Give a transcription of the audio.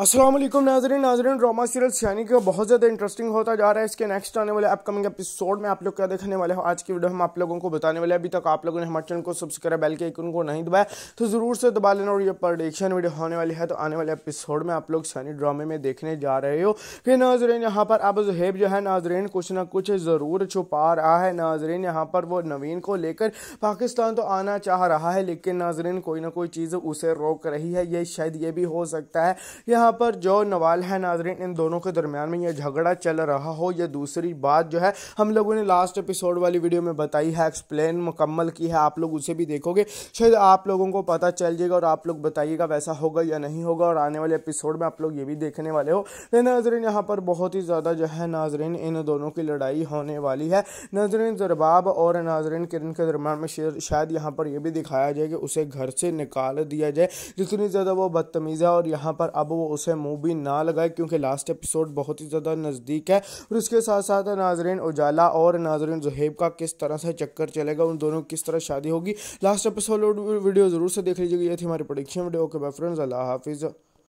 असलम नाजरन नाजरन drama serial सयानी का बहुत ज़्यादा इंटरेस्टिंग होता जा रहा है इसके नेक्स्ट आने वाले अपकमिंग एपिसोड में आप लोग क्या देखने वाले हो आज की वीडियो हम आप लोगों को बताने वाले अभी तक आप लोगों ने हमारे चैनल को सब्सक्राइब बेल के आइकन को नहीं दबाया तो ज़रूर से दबा लेना और ये प्रोडिक्शन वीडियो होने वाली है तो आने वाले एपिसोड में आप लोग सयानी ड्रामे में देखने जा रहे हो कि नाजरन यहाँ पर अब जहेब जो है नाजरन कुछ ना कुछ ज़रूर छुपा रहा है नाजरन यहाँ पर वो नवीन को लेकर पाकिस्तान तो आना चाह रहा है लेकिन नाजरन कोई ना कोई चीज़ उसे रोक रही है ये शायद ये भी हो सकता है यहाँ पर जो नवाल है नाजरीन इन दोनों के दरमियान में यह झगड़ा चल रहा हो या दूसरी बात जो है हम लोगों ने लास्ट एपिसोड वाली वीडियो में बताई है एक्सप्लेन मुकम्मल की है आप लोग उसे भी देखोगे शायद आप लोगों को पता चल जाएगा और आप लोग बताइएगा वैसा होगा या नहीं होगा और आने वाले एपिसोड में आप लोग ये भी देखने वाले हो नाजरीन यहाँ पर बहुत ही ज़्यादा जो है नाजरीन इन दोनों की लड़ाई होने वाली है नाजरीन जरबाब और नाजरीन किरण के दरमियान में शायद यहाँ पर यह भी दिखाया जाए कि उसे घर से निकाल दिया जाए जितनी ज़्यादा वो बदतमीज़ है और यहाँ पर अब वो उसे मुंह भी ना लगाए क्योंकि लास्ट एपिसोड बहुत ही ज़्यादा नज़दीक है और इसके साथ साथ नाजरीन उजाला और नाजरीन जहेब का किस तरह से चक्कर चलेगा उन दोनों किस तरह शादी होगी लास्ट एपिसोड वीडियो ज़रूर से देख लीजिएगा ये थी हमारी प्रोडिक्शन वीडियो के बाय फ्रेंड्स अल्लाह हाफिज़